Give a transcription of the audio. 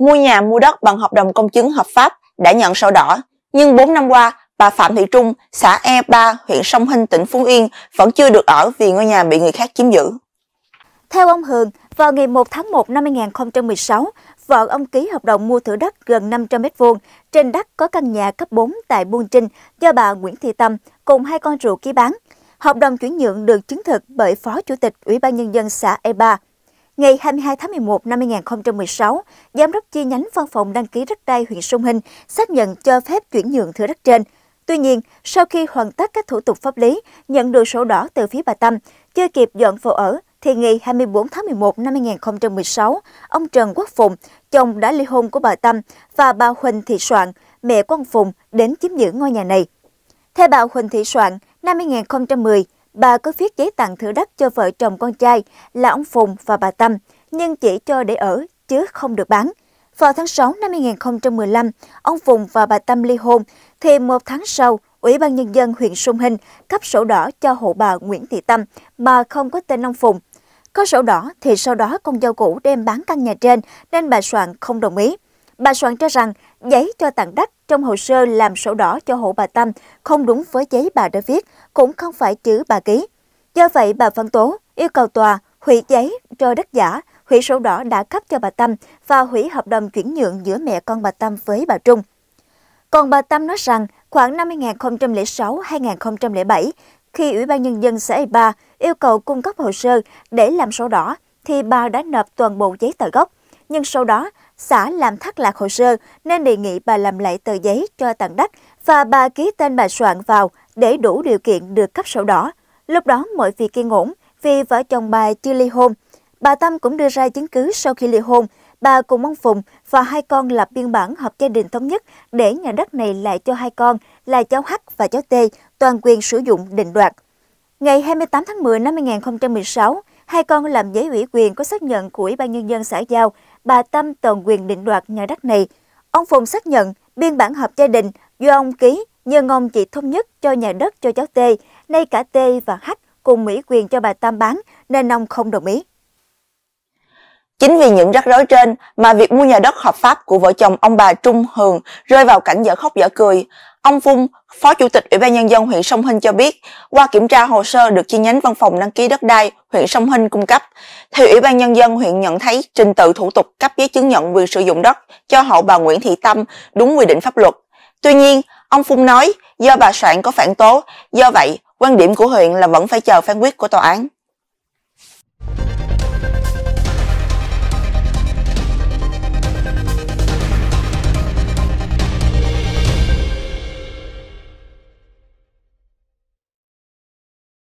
mua nhà mua đất bằng hợp đồng công chứng hợp pháp đã nhận sổ đỏ, nhưng 4 năm qua, bà Phạm Thị Trung, xã E3, huyện Sông Hinh, tỉnh Phú Yên vẫn chưa được ở vì ngôi nhà bị người khác chiếm giữ. Theo ông Hường, vào ngày 1 tháng 1 năm 2016, vợ ông ký hợp đồng mua thửa đất gần 500m2, trên đất có căn nhà cấp 4 tại Buôn Trinh do bà Nguyễn Thị Tâm cùng hai con ruột ký bán. Hợp đồng chuyển nhượng được chứng thực bởi Phó Chủ tịch Ủy ban Nhân dân xã E3. Ngày 22 tháng 11 năm 2016, Giám đốc chi nhánh văn phòng đăng ký đất đai huyện Sông Hinh xác nhận cho phép chuyển nhượng thửa đất trên. Tuy nhiên, sau khi hoàn tất các thủ tục pháp lý, nhận được sổ đỏ từ phía bà Tâm, chưa kịp dọn vào ở, thì ngày 24 tháng 11 năm 2016, ông Trần Quốc Phụng, chồng đã ly hôn của bà Tâm và bà Huỳnh Thị Soạn, mẹ của ông Phụng đến chiếm giữ ngôi nhà này. Theo bà Huỳnh Thị Soạn, năm 2010, bà có viết giấy tặng thửa đất cho vợ chồng con trai là ông Phùng và bà Tâm, nhưng chỉ cho để ở chứ không được bán. Vào tháng 6 năm 2015, ông Phùng và bà Tâm ly hôn, thì một tháng sau, Ủy ban Nhân dân huyện Sông Hình cấp sổ đỏ cho hộ bà Nguyễn Thị Tâm mà không có tên ông Phùng. Có sổ đỏ thì sau đó con dâu cũ đem bán căn nhà trên nên bà Soạn không đồng ý. Bà Soạn cho rằng giấy cho tặng đất trong hồ sơ làm sổ đỏ cho hộ bà Tâm không đúng với giấy bà đã viết, cũng không phải chữ bà ký. Do vậy, bà Văn Tố yêu cầu tòa hủy giấy cho đất giả, hủy sổ đỏ đã cấp cho bà Tâm và hủy hợp đồng chuyển nhượng giữa mẹ con bà Tâm với bà Trung. Còn bà Tâm nói rằng khoảng năm 2006-2007, khi Ủy ban Nhân dân xã E3 yêu cầu cung cấp hồ sơ để làm sổ đỏ, thì bà đã nộp toàn bộ giấy tờ gốc nhưng sau đó xã làm thất lạc hồ sơ nên đề nghị bà làm lại tờ giấy cho tặng đất và bà ký tên bà soạn vào để đủ điều kiện được cấp sổ đỏ. Lúc đó mọi việc yên ổn vì vợ chồng bà chưa ly hôn. Bà Tâm cũng đưa ra chứng cứ sau khi ly hôn, bà cùng ông Phùng và hai con lập biên bản hợp gia đình thống nhất để nhà đất này lại cho hai con là cháu H và cháu T toàn quyền sử dụng định đoạt. Ngày 28 tháng 10 năm 2016, Hai con làm giấy ủy quyền có xác nhận của Ủy ban Nhân dân xã Giao, bà Tâm toàn quyền định đoạt nhà đất này. Ông Phùng xác nhận biên bản hợp gia đình do ông ký nhờ ông chị thống nhất cho nhà đất cho cháu T, nay cả T và H cùng ủy quyền cho bà Tâm bán nên ông không đồng ý. Chính vì những rắc rối trên mà việc mua nhà đất hợp pháp của vợ chồng ông bà Trung Hường rơi vào cảnh dở khóc dở cười. Ông Phung, Phó Chủ tịch Ủy ban Nhân dân huyện Sông Hinh cho biết, qua kiểm tra hồ sơ được chi nhánh văn phòng đăng ký đất đai huyện Sông Hinh cung cấp, thì Ủy ban Nhân dân huyện nhận thấy trình tự thủ tục cấp giấy chứng nhận quyền sử dụng đất cho hậu bà Nguyễn Thị Tâm đúng quy định pháp luật. Tuy nhiên, ông Phung nói do bà soạn có phản tố, do vậy quan điểm của huyện là vẫn phải chờ phán quyết của tòa án.